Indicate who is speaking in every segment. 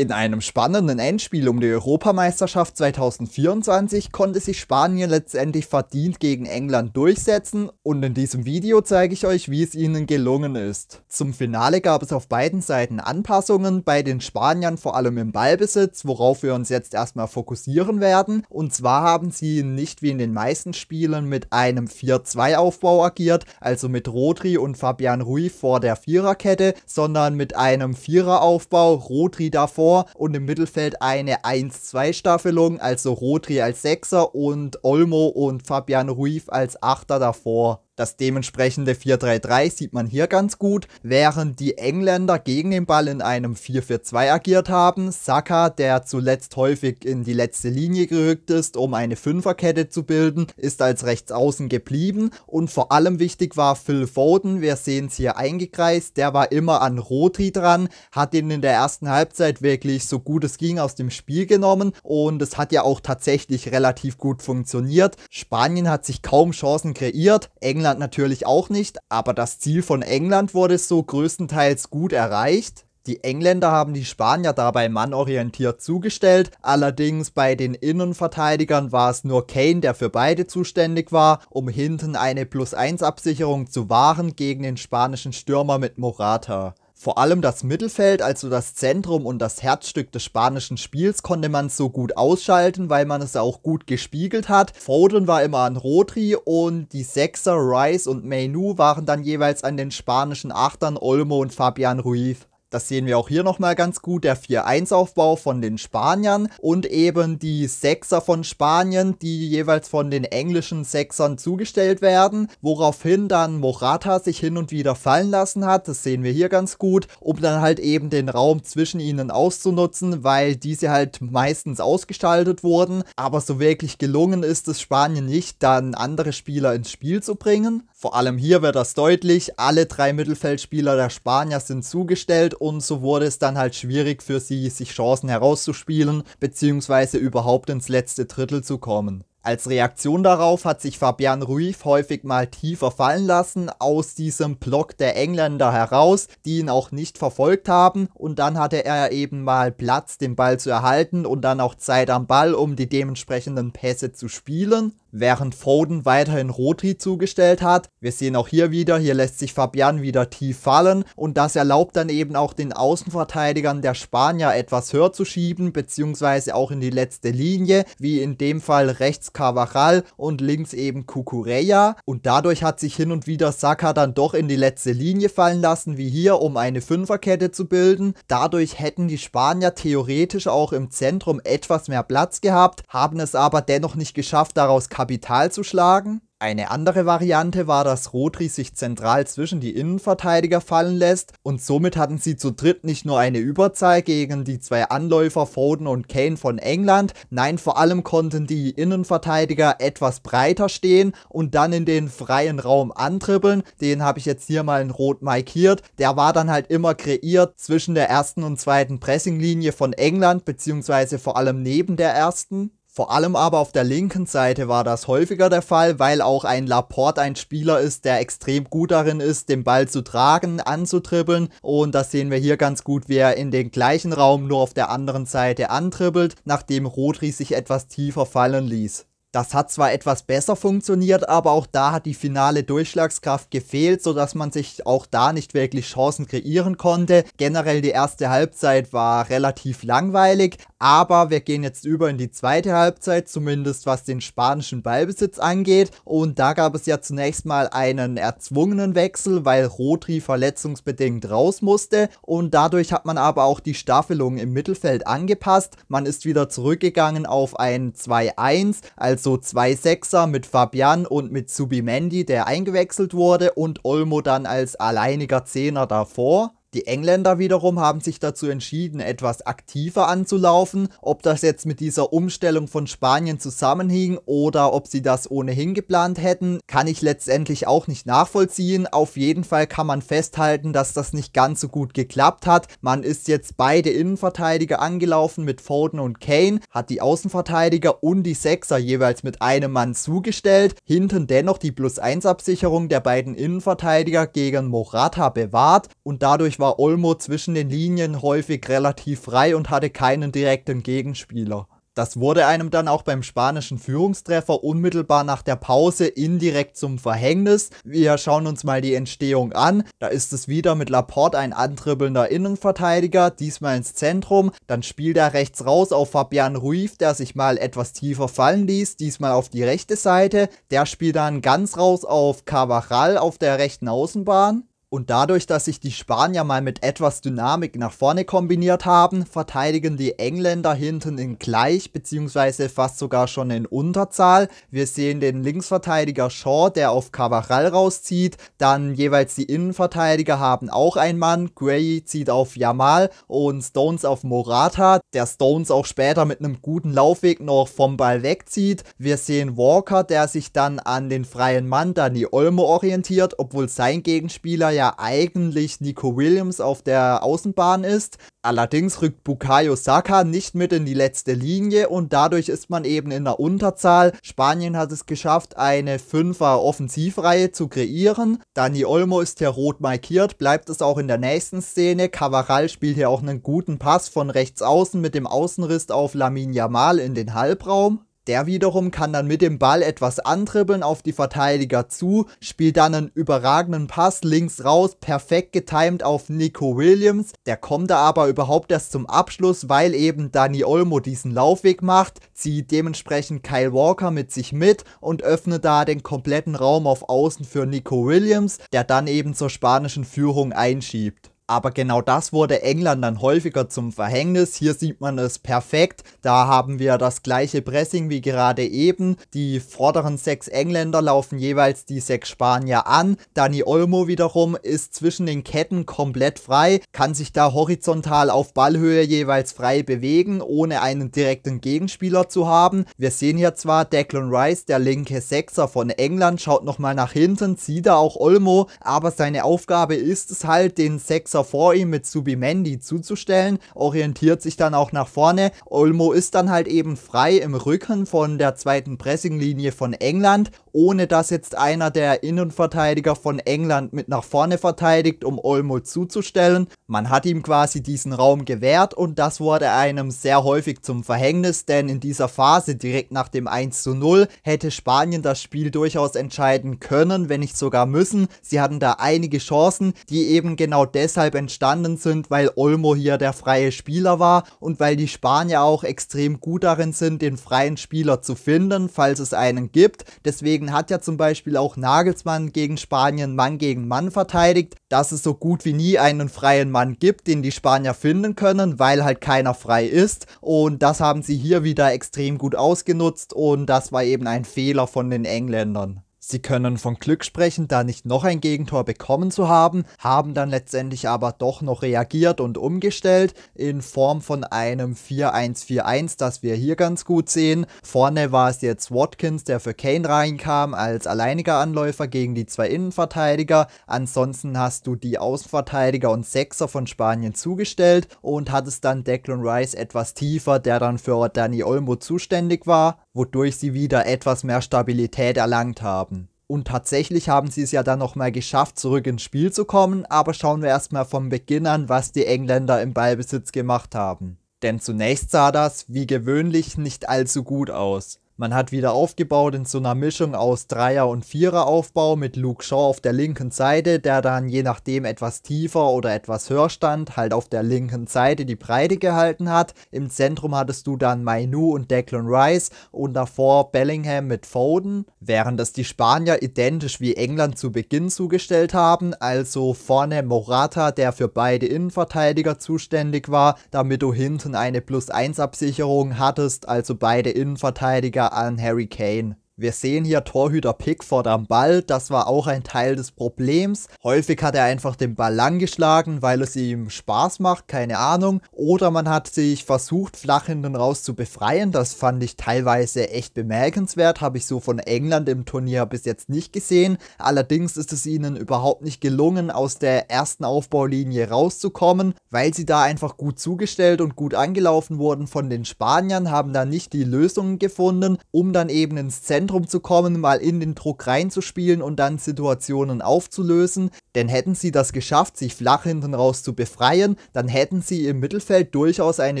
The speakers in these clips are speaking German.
Speaker 1: In einem spannenden Endspiel um die Europameisterschaft 2024 konnte sich Spanien letztendlich verdient gegen England durchsetzen und in diesem Video zeige ich euch, wie es ihnen gelungen ist. Zum Finale gab es auf beiden Seiten Anpassungen, bei den Spaniern vor allem im Ballbesitz, worauf wir uns jetzt erstmal fokussieren werden. Und zwar haben sie nicht wie in den meisten Spielen mit einem 4-2-Aufbau agiert, also mit Rodri und Fabian Rui vor der Viererkette, sondern mit einem Viereraufbau, Rodri davor davor und im Mittelfeld eine 1-2-Staffelung, also Rodri als Sechser und Olmo und Fabian Ruiz als Achter davor. Das dementsprechende 4-3-3 sieht man hier ganz gut, während die Engländer gegen den Ball in einem 4-4-2 agiert haben. Saka, der zuletzt häufig in die letzte Linie gerückt ist, um eine Fünferkette zu bilden, ist als Rechtsaußen geblieben und vor allem wichtig war Phil Foden, wir sehen es hier eingekreist, der war immer an Rotri dran, hat ihn in der ersten Halbzeit wirklich so gut es ging aus dem Spiel genommen und es hat ja auch tatsächlich relativ gut funktioniert. Spanien hat sich kaum Chancen kreiert, England England natürlich auch nicht, aber das Ziel von England wurde so größtenteils gut erreicht. Die Engländer haben die Spanier dabei mannorientiert zugestellt, allerdings bei den Innenverteidigern war es nur Kane, der für beide zuständig war, um hinten eine Plus-1-Absicherung zu wahren gegen den spanischen Stürmer mit Morata. Vor allem das Mittelfeld, also das Zentrum und das Herzstück des spanischen Spiels, konnte man so gut ausschalten, weil man es auch gut gespiegelt hat. Foden war immer an Rodri und die Sechser Rice und Mainu waren dann jeweils an den spanischen Achtern Olmo und Fabian Ruiz. Das sehen wir auch hier nochmal ganz gut, der 4-1-Aufbau von den Spaniern und eben die Sechser von Spanien, die jeweils von den englischen Sechsern zugestellt werden, woraufhin dann Morata sich hin und wieder fallen lassen hat, das sehen wir hier ganz gut, um dann halt eben den Raum zwischen ihnen auszunutzen, weil diese halt meistens ausgestaltet wurden, aber so wirklich gelungen ist es Spanien nicht, dann andere Spieler ins Spiel zu bringen. Vor allem hier wird das deutlich, alle drei Mittelfeldspieler der Spanier sind zugestellt und so wurde es dann halt schwierig für sie, sich Chancen herauszuspielen bzw. überhaupt ins letzte Drittel zu kommen. Als Reaktion darauf hat sich Fabian Ruiz häufig mal tiefer fallen lassen aus diesem Block der Engländer heraus, die ihn auch nicht verfolgt haben und dann hatte er eben mal Platz, den Ball zu erhalten und dann auch Zeit am Ball, um die dementsprechenden Pässe zu spielen während Foden weiterhin Rodri zugestellt hat. Wir sehen auch hier wieder, hier lässt sich Fabian wieder tief fallen und das erlaubt dann eben auch den Außenverteidigern der Spanier etwas höher zu schieben, beziehungsweise auch in die letzte Linie, wie in dem Fall rechts Carvajal und links eben Kukureya und dadurch hat sich hin und wieder Saka dann doch in die letzte Linie fallen lassen, wie hier, um eine Fünferkette zu bilden. Dadurch hätten die Spanier theoretisch auch im Zentrum etwas mehr Platz gehabt, haben es aber dennoch nicht geschafft, daraus Kapital zu schlagen. Eine andere Variante war, dass Rodri sich zentral zwischen die Innenverteidiger fallen lässt und somit hatten sie zu dritt nicht nur eine Überzahl gegen die zwei Anläufer Foden und Kane von England, nein, vor allem konnten die Innenverteidiger etwas breiter stehen und dann in den freien Raum antrippeln, Den habe ich jetzt hier mal in rot markiert. Der war dann halt immer kreiert zwischen der ersten und zweiten Pressinglinie von England, bzw. vor allem neben der ersten. Vor allem aber auf der linken Seite war das häufiger der Fall, weil auch ein Laporte ein Spieler ist, der extrem gut darin ist, den Ball zu tragen, anzutribbeln. Und das sehen wir hier ganz gut, wie er in den gleichen Raum nur auf der anderen Seite antribbelt, nachdem Rodri sich etwas tiefer fallen ließ. Das hat zwar etwas besser funktioniert, aber auch da hat die finale Durchschlagskraft gefehlt, sodass man sich auch da nicht wirklich Chancen kreieren konnte. Generell die erste Halbzeit war relativ langweilig, aber wir gehen jetzt über in die zweite Halbzeit, zumindest was den spanischen Ballbesitz angeht. Und da gab es ja zunächst mal einen erzwungenen Wechsel, weil Rodri verletzungsbedingt raus musste. Und dadurch hat man aber auch die Staffelung im Mittelfeld angepasst. Man ist wieder zurückgegangen auf ein 2-1 als also zwei Sechser mit Fabian und mit Subimendi, der eingewechselt wurde, und Olmo dann als alleiniger Zehner davor. Die Engländer wiederum haben sich dazu entschieden, etwas aktiver anzulaufen. Ob das jetzt mit dieser Umstellung von Spanien zusammenhing oder ob sie das ohnehin geplant hätten, kann ich letztendlich auch nicht nachvollziehen. Auf jeden Fall kann man festhalten, dass das nicht ganz so gut geklappt hat. Man ist jetzt beide Innenverteidiger angelaufen mit Foden und Kane, hat die Außenverteidiger und die Sechser jeweils mit einem Mann zugestellt, hinten dennoch die Plus-1-Absicherung der beiden Innenverteidiger gegen Morata bewahrt und dadurch war Olmo zwischen den Linien häufig relativ frei und hatte keinen direkten Gegenspieler. Das wurde einem dann auch beim spanischen Führungstreffer unmittelbar nach der Pause indirekt zum Verhängnis. Wir schauen uns mal die Entstehung an. Da ist es wieder mit Laporte ein antribbelnder Innenverteidiger, diesmal ins Zentrum. Dann spielt er rechts raus auf Fabian Ruiz, der sich mal etwas tiefer fallen ließ, diesmal auf die rechte Seite. Der spielt dann ganz raus auf Cavachal auf der rechten Außenbahn. Und dadurch, dass sich die Spanier mal mit etwas Dynamik nach vorne kombiniert haben, verteidigen die Engländer hinten in gleich beziehungsweise fast sogar schon in Unterzahl. Wir sehen den Linksverteidiger Shaw, der auf Cavachal rauszieht. Dann jeweils die Innenverteidiger haben auch einen Mann. Gray zieht auf Jamal und Stones auf Morata, der Stones auch später mit einem guten Laufweg noch vom Ball wegzieht. Wir sehen Walker, der sich dann an den freien Mann Dani Olmo orientiert, obwohl sein Gegenspieler ja ja eigentlich Nico Williams auf der Außenbahn ist. Allerdings rückt Bukayo Saka nicht mit in die letzte Linie und dadurch ist man eben in der Unterzahl. Spanien hat es geschafft, eine Fünfer-Offensivreihe zu kreieren. Dani Olmo ist hier rot markiert, bleibt es auch in der nächsten Szene. Cavaral spielt hier auch einen guten Pass von rechts außen mit dem Außenriss auf Lamin Yamal in den Halbraum. Der wiederum kann dann mit dem Ball etwas antribbeln auf die Verteidiger zu, spielt dann einen überragenden Pass links raus, perfekt getimt auf Nico Williams. Der kommt da aber überhaupt erst zum Abschluss, weil eben Dani Olmo diesen Laufweg macht, zieht dementsprechend Kyle Walker mit sich mit und öffnet da den kompletten Raum auf Außen für Nico Williams, der dann eben zur spanischen Führung einschiebt. Aber genau das wurde England dann häufiger zum Verhängnis. Hier sieht man es perfekt. Da haben wir das gleiche Pressing wie gerade eben. Die vorderen sechs Engländer laufen jeweils die sechs Spanier an. Dani Olmo wiederum ist zwischen den Ketten komplett frei, kann sich da horizontal auf Ballhöhe jeweils frei bewegen, ohne einen direkten Gegenspieler zu haben. Wir sehen hier zwar Declan Rice, der linke Sechser von England, schaut nochmal nach hinten, sieht da auch Olmo, aber seine Aufgabe ist es halt, den Sechser Konter vor ihm mit Subimendi zuzustellen, orientiert sich dann auch nach vorne. Olmo ist dann halt eben frei im Rücken von der zweiten Pressinglinie von England, ohne dass jetzt einer der Innenverteidiger von England mit nach vorne verteidigt, um Olmo zuzustellen. Man hat ihm quasi diesen Raum gewährt und das wurde einem sehr häufig zum Verhängnis, denn in dieser Phase direkt nach dem 1 zu 0 hätte Spanien das Spiel durchaus entscheiden können, wenn nicht sogar müssen. Sie hatten da einige Chancen, die eben genau deshalb deshalb entstanden sind, weil Olmo hier der freie Spieler war und weil die Spanier auch extrem gut darin sind, den freien Spieler zu finden, falls es einen gibt. Deswegen hat ja zum Beispiel auch Nagelsmann gegen Spanien Mann gegen Mann verteidigt, dass es so gut wie nie einen freien Mann gibt, den die Spanier finden können, weil halt keiner frei ist. Und das haben sie hier wieder extrem gut ausgenutzt und das war eben ein Fehler von den Engländern. Sie können von Glück sprechen, da nicht noch ein Gegentor bekommen zu haben, haben dann letztendlich aber doch noch reagiert und umgestellt in Form von einem 4-1-4-1, das wir hier ganz gut sehen. Vorne war es jetzt Watkins, der für Kane reinkam als alleiniger Anläufer gegen die zwei Innenverteidiger. Ansonsten hast du die Außenverteidiger und Sechser von Spanien zugestellt und hattest dann Declan Rice etwas tiefer, der dann für Dani Olmo zuständig war wodurch sie wieder etwas mehr Stabilität erlangt haben. Und tatsächlich haben sie es ja dann nochmal geschafft, zurück ins Spiel zu kommen, aber schauen wir erstmal vom Beginn an, was die Engländer im Ballbesitz gemacht haben. Denn zunächst sah das, wie gewöhnlich, nicht allzu gut aus. Man hat wieder aufgebaut in so einer Mischung aus Dreier- und Viereraufbau mit Luke Shaw auf der linken Seite, der dann je nachdem etwas tiefer oder etwas höher stand, halt auf der linken Seite die Breite gehalten hat. Im Zentrum hattest du dann Mainu und Declan Rice und davor Bellingham mit Foden, während es die Spanier identisch wie England zu Beginn zugestellt haben, also vorne Morata, der für beide Innenverteidiger zuständig war, damit du hinten eine Plus-1-Absicherung hattest, also beide Innenverteidiger an Harry Kane. Wir sehen hier Torhüter Pickford am Ball, das war auch ein Teil des Problems. Häufig hat er einfach den Ball lang geschlagen, weil es ihm Spaß macht, keine Ahnung. Oder man hat sich versucht, flach hinten raus zu befreien. Das fand ich teilweise echt bemerkenswert, habe ich so von England im Turnier bis jetzt nicht gesehen. Allerdings ist es ihnen überhaupt nicht gelungen, aus der ersten Aufbaulinie rauszukommen, weil sie da einfach gut zugestellt und gut angelaufen wurden von den Spaniern, haben da nicht die Lösungen gefunden, um dann eben ins Zentrum Zentrum zu kommen, mal in den Druck reinzuspielen und dann Situationen aufzulösen. Denn hätten sie das geschafft, sich flach hinten raus zu befreien, dann hätten sie im Mittelfeld durchaus eine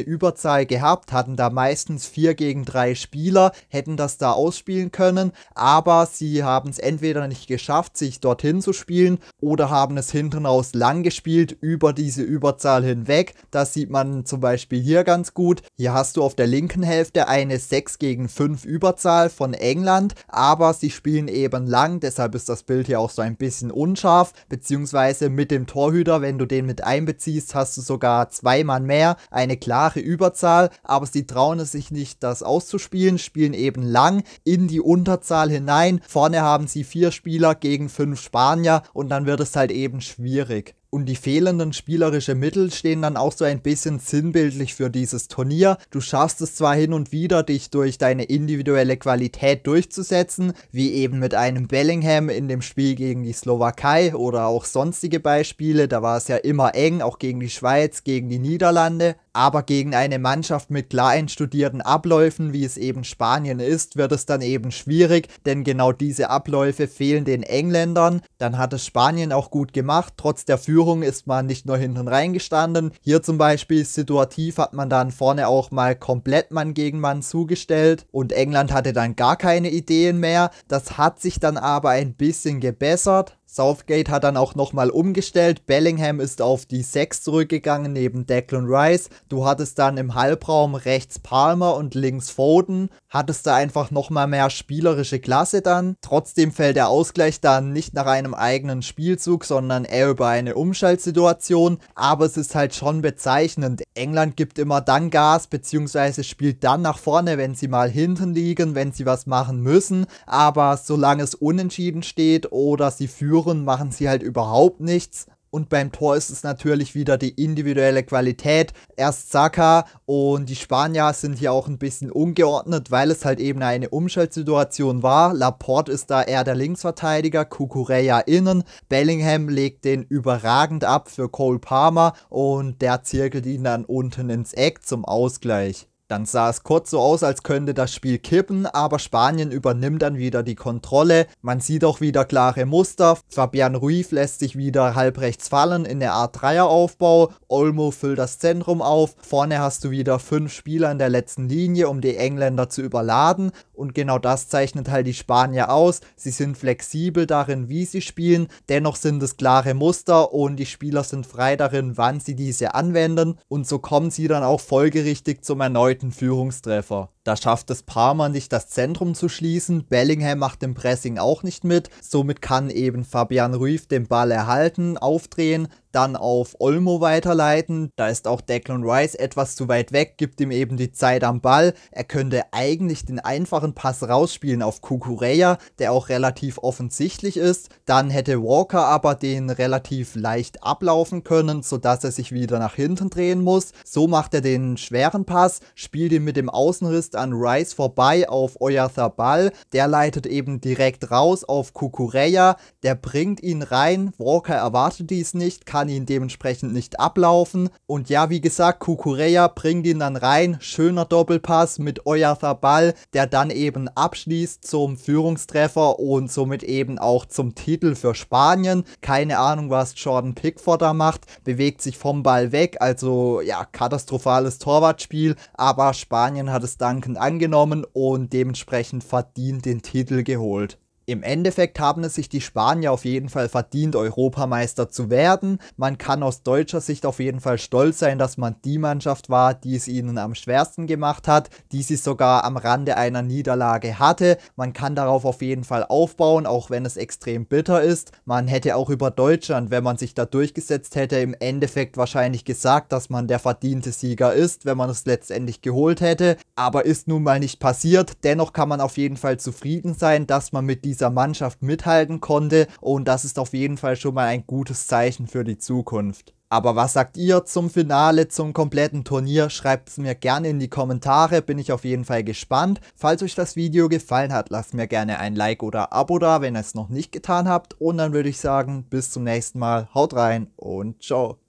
Speaker 1: Überzahl gehabt, hatten da meistens 4 gegen 3 Spieler, hätten das da ausspielen können, aber sie haben es entweder nicht geschafft, sich dorthin zu spielen oder haben es hinten raus lang gespielt über diese Überzahl hinweg. Das sieht man zum Beispiel hier ganz gut. Hier hast du auf der linken Hälfte eine 6 gegen 5 Überzahl von England Hinterland, aber sie spielen eben lang, deshalb ist das Bild hier auch so ein bisschen unscharf, beziehungsweise mit dem Torhüter, wenn du den mit einbeziehst, hast du sogar zwei Mann mehr, eine klare Überzahl, aber sie trauen es sich nicht, das auszuspielen, spielen eben lang in die Unterzahl hinein, vorne haben sie vier Spieler gegen fünf Spanier und dann wird es halt eben schwierig. Und die fehlenden spielerische Mittel stehen dann auch so ein bisschen sinnbildlich für dieses Turnier. Du schaffst es zwar hin und wieder, dich durch deine individuelle Qualität durchzusetzen, wie eben mit einem Bellingham in dem Spiel gegen die Slowakei oder auch sonstige Beispiele, da war es ja immer eng, auch gegen die Schweiz, gegen die Niederlande, aber gegen eine Mannschaft mit klar einstudierten Abläufen, wie es eben Spanien ist, wird es dann eben schwierig, denn genau diese Abläufe fehlen den Engländern. Dann hat es Spanien auch gut gemacht. Trotz der Führung ist man nicht nur hinten reingestanden. Hier zum Beispiel situativ hat man dann vorne auch mal komplett Mann gegen Mann zugestellt und England hatte dann gar keine Ideen mehr. Das hat sich dann aber ein bisschen gebessert. Southgate hat dann auch nochmal umgestellt. Bellingham ist auf die 6 zurückgegangen neben Declan Rice. Du hattest dann im Halbraum rechts Palmer und links Foden. Hattest da einfach nochmal mehr spielerische Klasse dann. Trotzdem fällt der Ausgleich dann nicht nach einem eigenen Spielzug, sondern eher über eine Umschaltsituation. Aber es ist halt schon bezeichnend. England gibt immer dann Gas, beziehungsweise spielt dann nach vorne, wenn sie mal hinten liegen, wenn sie was machen müssen. Aber solange es unentschieden steht oder sie führen, Führen machen sie halt überhaupt nichts. Und beim Tor ist es natürlich wieder die individuelle Qualität. Erst Saka und die Spanier sind hier auch ein bisschen ungeordnet, weil es halt eben eine Umschaltsituation war. Laporte ist da eher der Linksverteidiger, Kukureya innen. Bellingham legt den überragend ab für Cole Palmer und der zirkelt ihn dann unten ins Eck zum Ausgleich. Dann sah es kurz so aus, als könnte das Spiel kippen, aber Spanien übernimmt dann wieder die Kontrolle. Man sieht auch wieder klare Muster. Fabian Ruiz lässt sich wieder halb rechts fallen in der Art Dreieraufbau. Olmo füllt das Zentrum auf. Vorne hast du wieder fünf Spieler in der letzten Linie, um die Engländer zu überladen. Und genau das zeichnet halt die Spanier aus. Sie sind flexibel darin, wie sie spielen. Dennoch sind es klare Muster und die Spieler sind frei darin, wann sie diese anwenden. Und so kommen sie dann auch folgerichtig zum erneuten zweiten Führungstreffer. Da schafft es Parma nicht, das Zentrum zu schließen. Bellingham macht im Pressing auch nicht mit. Somit kann eben Fabian Ruiz den Ball erhalten, aufdrehen, dann auf Olmo weiterleiten. Da ist auch Declan Rice etwas zu weit weg, gibt ihm eben die Zeit am Ball. Er könnte eigentlich den einfachen Pass rausspielen auf Kukureya, der auch relativ offensichtlich ist. Dann hätte Walker aber den relativ leicht ablaufen können, sodass er sich wieder nach hinten drehen muss. So macht er den schweren Pass, spielt ihn mit dem Außenriss schießt an Rice vorbei auf Oyarzabal. Der leitet eben direkt raus auf Kukureya. Der bringt ihn rein. Walker erwartet dies nicht, kann ihn dementsprechend nicht ablaufen. Und ja, wie gesagt, Kukureya bringt ihn dann rein. Schöner Doppelpass mit Oyarzabal, der dann eben abschließt zum Führungstreffer und somit eben auch zum Titel für Spanien. Keine Ahnung, was Jordan Pickford da macht. Bewegt sich vom Ball weg. Also ja, katastrophales Torwartspiel. Aber Spanien hat es dann dankend angenommen und dementsprechend verdient den Titel geholt. Im Endeffekt haben es sich die Spanier auf jeden Fall verdient, Europameister zu werden. Man kann aus deutscher Sicht auf jeden Fall stolz sein, dass man die Mannschaft war, die es ihnen am schwersten gemacht hat, die sie sogar am Rande einer Niederlage hatte. Man kann darauf auf jeden Fall aufbauen, auch wenn es extrem bitter ist. Man hätte auch über Deutschland, wenn man sich da durchgesetzt hätte, im Endeffekt wahrscheinlich gesagt, dass man der verdiente Sieger ist, wenn man es letztendlich geholt hätte. Aber ist nun mal nicht passiert. Dennoch kann man auf jeden Fall zufrieden sein, dass man mit diesem dieser Mannschaft mithalten konnte und das ist auf jeden Fall schon mal ein gutes Zeichen für die Zukunft. Aber was sagt ihr zum Finale, zum kompletten Turnier? Schreibt es mir gerne in die Kommentare, bin ich auf jeden Fall gespannt. Falls euch das Video gefallen hat, lasst mir gerne ein Like oder Abo da, wenn ihr es noch nicht getan habt. Und dann würde ich sagen, bis zum nächsten Mal, haut rein und ciao.